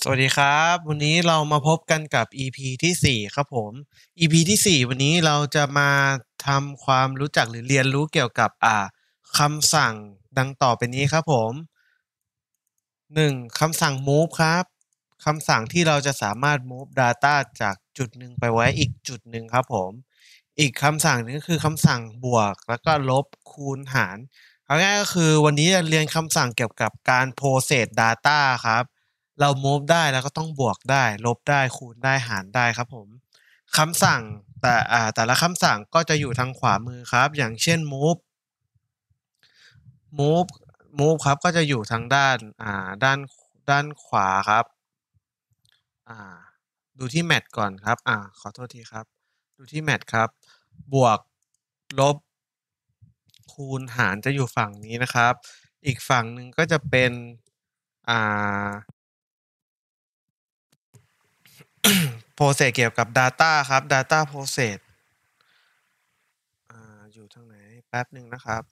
สวัสดีครับวันนี้เรามาพบกันกับ EP ที่ 4 ครับผม EP ที่ 4 วันนี้เราจะมาทำความรู้จักหรือเรียนรู้เกี่ยวกับอ่าคำสั่งดังต่อไปนี้ครับผม 1. คำสั่ง move ครับคำสั่งที่เราจะสามารถ move data จากจุดหนึ่งไปไว้อีกจุดหนึ่งครับผมอีกคำสั่งนึงก็คือคำสั่ง บวกแล้วก็ลบคูณหารเอาง่ายก็คือวันนี้จะเรียนคำสั่งเกี่ยวกับการ process data ครับเรา move ได้แล้วก็ต้องบวกได้ลบได้คูณได้หารได้ครับผมคำสั่งแต่แต่ละคำสั่งก็จะอยู่ทางขวามือครับ อย่างเช่น move move move ครับก็จะอยู่ทางด้านด้านด้านขวาครับดูที่แมทก่อนครับอขอโทษทีครับดูที่แมทครับ บวกลบคูณหารจะอยู่ฝั่งนี้นะครับ อีกฝั่งหนึ่งก็จะเป็นอ่าโปรเซสเกี่ยวกับ Data ครับ Data Process อยู่ทางไหนแป๊บหนึ่งนะครับ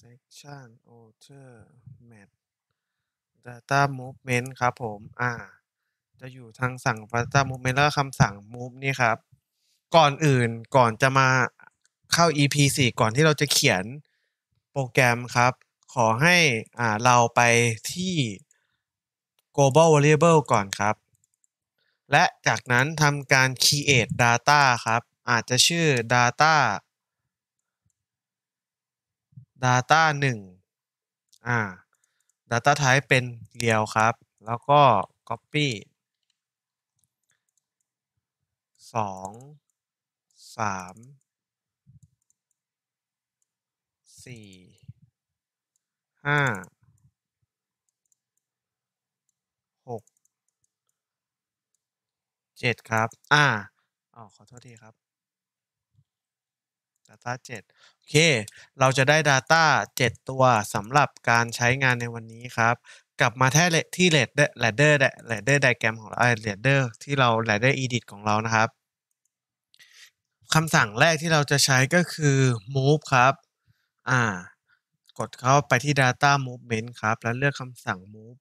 Section Author Map Data Movement ครับผมอ่าจะอยู่ทางสั่ง Data Movement แล้วคำสั่ง Move นี่ครับ ก่อนอื่นก่อนจะมาเข้า EP 4ก่อนที่เราจะเขียนโปรแกรมครับ ขอให้อ่าเราไปที่ global variable ก่อนครับและจากนั้นทำการ create data ครับ อาจจะชื่อ data data 1อ่า data type เป็นเรียวครับ แล้วก็ copy 2 3 4 5เจ็ดครับ อ่าอ๋อขอโทษทีครับ Data 7โอเค เราจะได้ Data 7 ตัวสำหรับการใช้งานในวันนี้ครับ กลับมาแท้ที่ ladder ลดเดอร์ไดแกรมของเราไอดเดอร์ที่เรา ladder edit ของเรานะครับคำสั่งแรกที่เราจะใช้ก็คือ move ครับ อ่า กดเข้าไปที่ data movement ครับ แล้วเลือกคำสั่ง move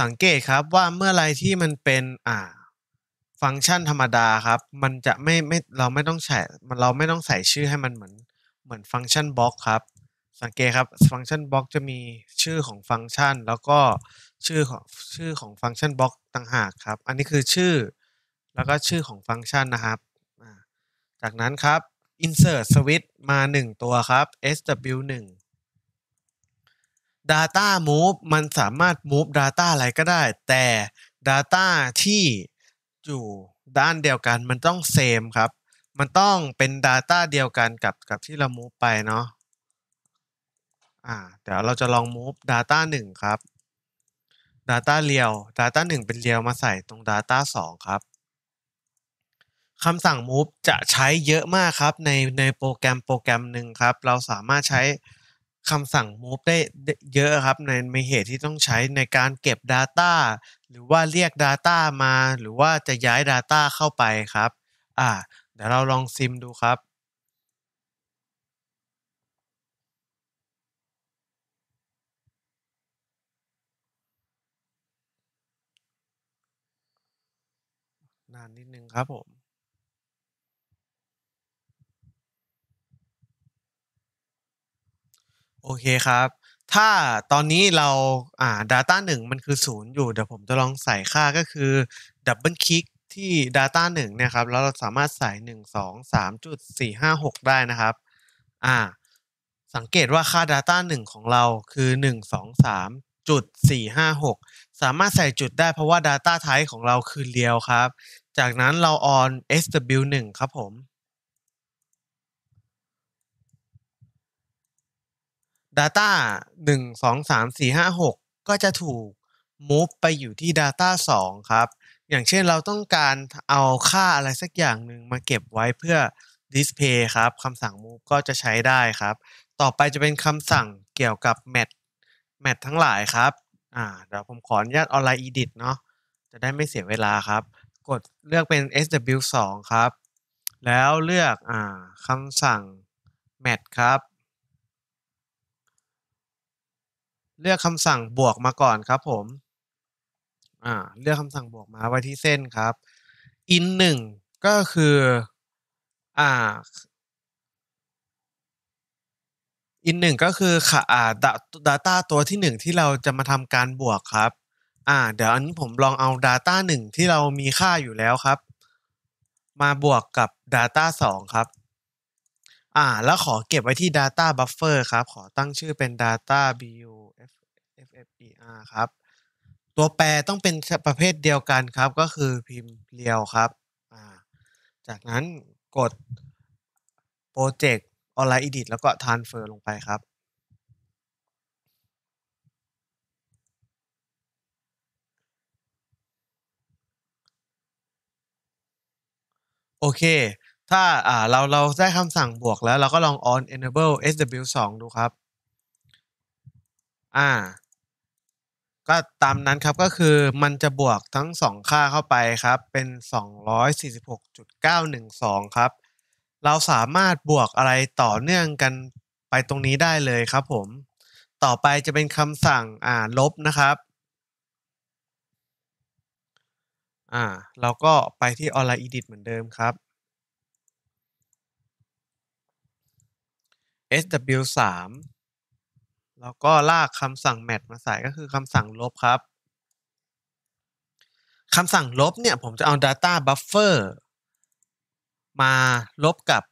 สังเกตครับว่าเมื่อไรที่มันเป็น อ่าฟังก์ชันธรรมดาครับมันจะไม่ไม่เราไม่ต้องใส่เราไม่ต้องใส่ชื่อให้มันเหมือนเหมือนฟังก์ชันบล็อกครับ สังเกตครับฟังก์ชันบล็อกจะมีชื่อของฟังก์ชัน แล้วก็ชื่อของชื่อของฟังก์ชันบล็อกต่างหากครับ อันนี้คือชื่อแล้วก็ชื่อของฟังก์ชันนะครับจากนั้นครับ insert switch มา 1 ตัวครับ sw1 data move มันสามารถ move data อะไรก็ได้ แต่ data ที่อยู่ด้านเดียวกันมันต้องเซมครับ มันต้องเป็น Data เดียวกันกับกับที่เรา move ไปเนาะอ่าเดี๋ยวเราจะลอง move data 1 ครับ data เรียว data 1 เป็นเรียวมาใส่ตรง data 2 ครับคำสั่ง move จะใช้เยอะมากครับในในโปรแกรมโปรแกรมหนึ่งครับ เราสามารถใช้คำสั่ง move ได้เยอะครับ ในมีเหตุที่ต้องใช้ในการเก็บ Data หรือว่าเรียก Data มา หรือว่าจะย้าย Data เข้าไปครับอ่าเดี๋ยวเราลองซิมดูครับ นานนิดนึงครับผมโอเคครับ ถ้าตอนนี้เราอ่า Data 1 มันคือ 0 อยู่ เดี๋ยวผมจะลองใส่ค่าก็คือดับเบิลคลิกที่ Data 1นะ่ครับ แล้วเราสามารถใส่ 1 2 3 4 5 6 ได้นะครับอ่าสังเกตว่าค่า Data 1 ของเราคือ 1 2 3จุด456 สามารถใส่จุดได้เพราะว่า Data Type ของเราคือเรียวครับ จากนั้นเรา on SW1 ครับผม Data 1 2 3 4 5 6 ก็จะถูก move ไปอยู่ที่ Data 2 ครับ อย่างเช่นเราต้องการเอาค่าอะไรสักอย่างหนึ่งมาเก็บไว้เพื่อ display ครับคำสั่ง move ก็จะใช้ได้ครับ ต่อไปจะเป็นคำสั่งเกี่ยวกับ m a t h m a t ทั้งหลายครับอ่าเดี๋ยวผมขออนุญาตออนไลน์ edit เนาะจะได้ไม่เสียเวลาครับ กดเลือกเป็น sw2 ครับ แล้วเลือกอ่าคำสั่ง m a t h ครับเลือกคำสั่งบวกมาก่อนครับผมอ่าเลือกคำสั่งบวกมาไว้ที่เส้นครับ in หนึ่งก็คืออ่า in หนึ่งก็คือค่ะอ่า data ตัวที่หนึ่งที่เราจะมาทำการบวกครับอ่าเดี๋ยวอันนี้ผมลองเอา data หนึ่งที่เรามีค่าอยู่แล้วครับ มาบวกกับ data สองครับอ่าแล้วขอเก็บไว้ที่ data buffer ครับ ขอตั้งชื่อเป็น data bu p r ครับ ตัวแปรต้องเป็นประเภทเดียวกันครับ ก็คือพิมพ์เรียวครับ จากนั้นกด Project Online Edit แล้วก็ Transfer ลงไปครับ โอเค ถ้าอ่าเราเราได้คำสั่งบวกแล้วเราก็ลอง on enable sw 2ดูครับอ่า็ตามนั้นครับก็คือมันจะบวกทั้ง 2 ค่าเข้าไปครับเป็น 246.912 ครับ เราสามารถบวกอะไรต่อเนื่องกันไปตรงนี้ได้เลยครับผม ต่อไปจะเป็นคำสั่งอ่าลบนะครับอ่าเราก็ไปที่ online edit เหมือนเดิมครับ sw 3แล้วก็ลากคำสั่งแมทมาใส่ก็คือคำสั่งลบครับคำสั่งลบเนี่ยผมจะเอา data buffer มาลบกับ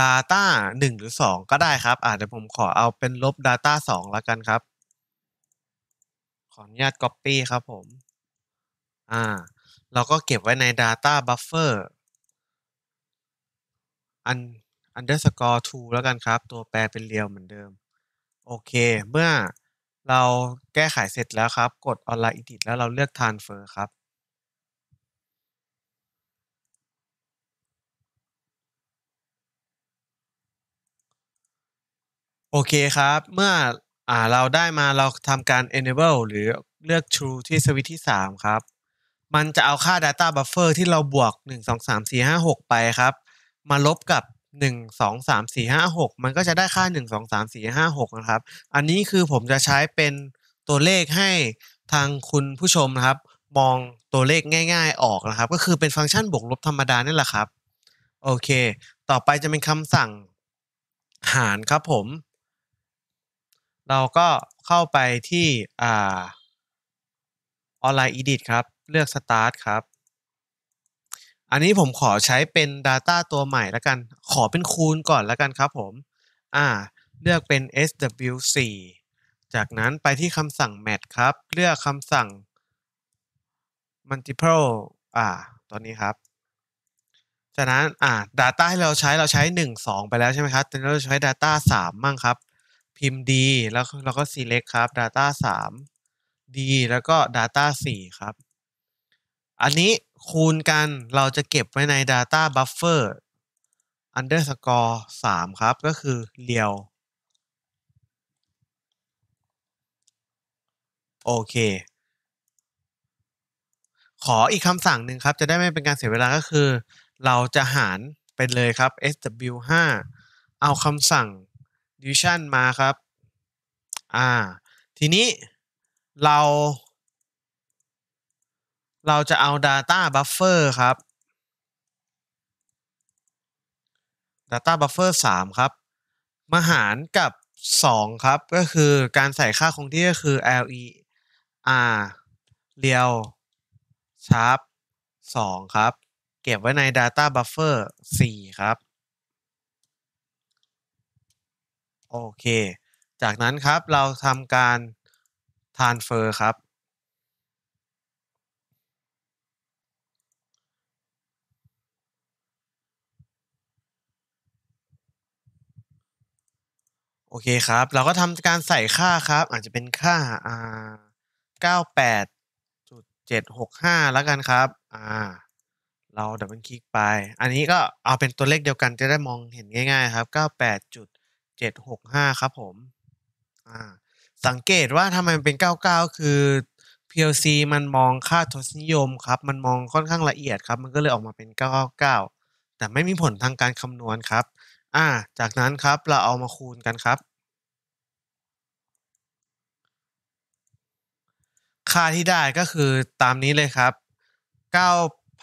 data 1 หรือ 2 ก็ได้ครับ อาจจะผมขอเอาเป็นลบ data 2 แล้วกันครับ ขออนุญาต copy ครับผมอ่าเราก็เก็บไว้ใน data buffer อัน underscore 2แล้วกันครับ ตัวแปรเป็นเรียวเหมือนเดิมโอเค เมื่อเราแก้ไขเสร็จแล้วครับ กดออไลน์อินทิตแล้วเราเลือก t r น n ฟ f ร์ครับ โอเคครับ เมื่ออเราได้มาเราทำการ Enable หรือเลือก True ที่สวิตที่ 3 ครับ มันจะเอาค่า Data Buffer ที่เราบวก 1 2 3 4 5 6 ไปครับ มาลบกับหนึ่งสองสามสี่ห้าหกมันก็จะได้ค่าหนึ่งสองสามสี่ห้าหกนะครับ อันนี้คือผมจะใช้เป็นตัวเลขให้ทางคุณผู้ชมนะครับ มองตัวเลขง่ายๆออกนะครับ ก็คือเป็นฟังก์ชันบวกลบธรรมดานี่แหละครับ โอเค ต่อไปจะเป็นคำสั่งหารครับผม เราก็เข้าไปที่อ่าอนไลน์อีดิทครับเลือก start ครับอันนี้ผมขอใช้เป็น Data ตัวใหม่ละกัน ขอเป็นคูณก่อนละกันครับผมอ่าเลือกเป็น sw4 จากนั้นไปที่คำสั่ง mat ครับ เลือกคำสั่ง multiple อ่าตัวนี้ครับ จากนั้นอ่า data ที่เราใช้เราใช้ 1 2 ไปแล้วใช่ไหมครับตอนนี้เราใช้ data 3 มั่งครับ พิมพ์ d แล้วเราก็ select ครับ data 3 d แล้วก็ data 4 ครับ อันนี้คูณกันเราจะเก็บไว้ใน Data Buffer underscore 3 ครับก็คือเรียว โอเค ขออีกคำสั่งหนึ่งครับจะได้ไม่เป็นการเสียเวลาก็คือเราจะหารเป็นเลยครับ sw5 เอาคำสั่ง division มาครับอ่าทีนี้เราเราจะเอา Data Buffer ครับ Data Buffer 3 ครับมาหารกับ 2 ครับ ก็คือการใส่ค่าคงที่ก็คือ le r เรียวชาร์ป2ครับ เก็บไว้ใน Data Buffer 4 ครับ โอเค จากนั้นครับเราทำการ transfer ครับโอเคครับ เราก็ทำการใส่ค่าครับ อาจจะเป็นค่าอ่าเก้าแปดจุดเจ็ดหกห้าแล้วกันครับอ่าเราดับเบิลคลิกไป อันนี้ก็เอาเป็นตัวเลขเดียวกันจะได้มองเห็นง่ายๆครับเก้าแปดจุดเจ็ดหกห้าครับผมอ่าสังเกตว่าทำไมมันเป็นเก้าเก้าคือ PLC มันมองค่าทศนิยมครับ มันมองค่อนข้างละเอียดครับ มันก็เลยออกมาเป็น 9 9 แต่ไม่มีผลทางการคำนวณครับอ่า จากนั้นครับเราเอามาคูณกันครับ ค่าที่ได้ก็คือตามนี้เลยครับ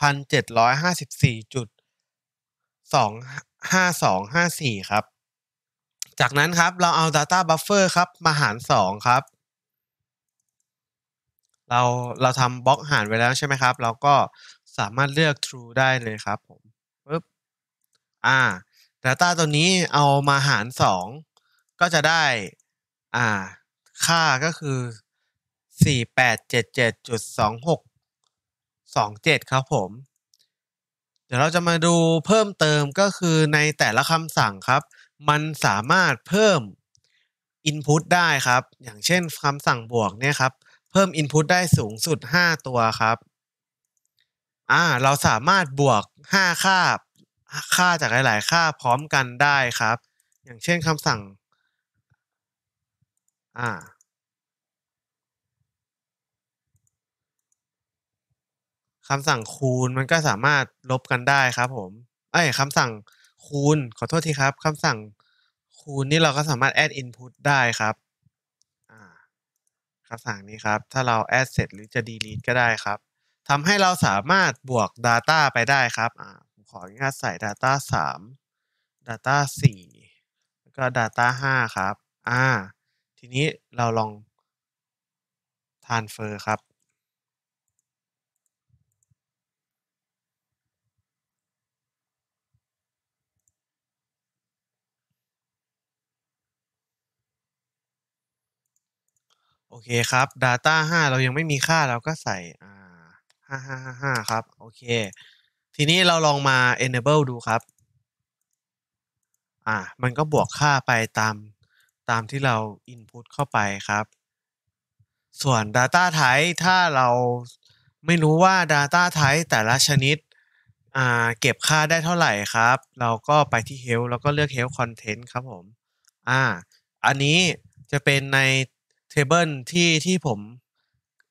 9,754.25254 ครับจากนั้นครับเราเอา Data Buffer ครับมาหาร 2 ครับ เราเราทำบล็อกหารไว้แล้วใช่ไหมครับเราก็สามารถเลือก true ได้เลยครับผมปึ๊บอ่า Data ตัวนี้เอามาหาร 2 ก็จะได้อ่าค่าก็คือ 4877.2627 ครับผม เดี๋ยวเราจะมาดูเพิ่มเติมก็คือในแต่ละคำสั่งครับ มันสามารถเพิ่ม Input ได้ครับ อย่างเช่นคำสั่งบวกเนี่ยครับ เพิ่ม Input ได้สูงสุด 5 ตัวครับอ่าเราสามารถบวก 5 ค่าค่าจากหลาย ๆ ค่าพร้อมกันได้ครับ อย่างเช่นคำสั่งอ่าคำสั่งคูณ มันก็สามารถลบกันได้ครับผมไอ้คำสั่งคูณขอโทษทีครับคำสั่งคูณนี่เราก็สามารถ add input ได้ครับคำสั่งนี้ครับถ้าเรา add เสร็จหรือจะ delete ก็ได้ครับทำให้เราสามารถบวก data ไปได้ครับขออนุญาตใส่ data 3 data 4 แล้วก็ data 5 ครับ อ่า ทีนี้เราลอง transfer ครับ โอเคครับ data 5 เรายังไม่มีค่า เราก็ใส่า5555 ครับ โอเคทีนี้เราลองมา enable ดูครับ อ่า มันก็บวกค่าไปตาม ตามที่เรา input เข้าไปครับ ส่วน data type ถ้าเราไม่รู้ว่า data type แต่ละชนิด อ่า เก็บค่าได้เท่าไหร่ครับ เราก็ไปที่ health แล้วก็เลือก health content ครับผม อ่า อันนี้จะเป็นใน table ที่ที่ผม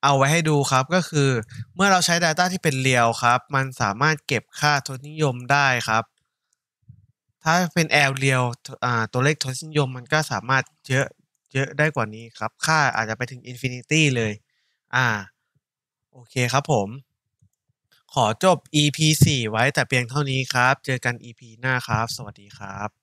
เอาไว้ให้ดูครับก็คือเมื่อเราใช้ Data ที่เป็นเรียวครับ มันสามารถเก็บค่าทศนิยมได้ครับ ถ้าเป็นแอลเรียวตัวเลขทศนิยมมันก็สามารถเยอะเยอะได้กว่านี้ครับ ค่าอาจจะไปถึงอินฟินิตี้เลย อ่า โอเคครับผม ขอจบ EP 4ไว้แต่เพียงเท่านี้ครับ เจอกัน EP หน้าครับ สวัสดีครับ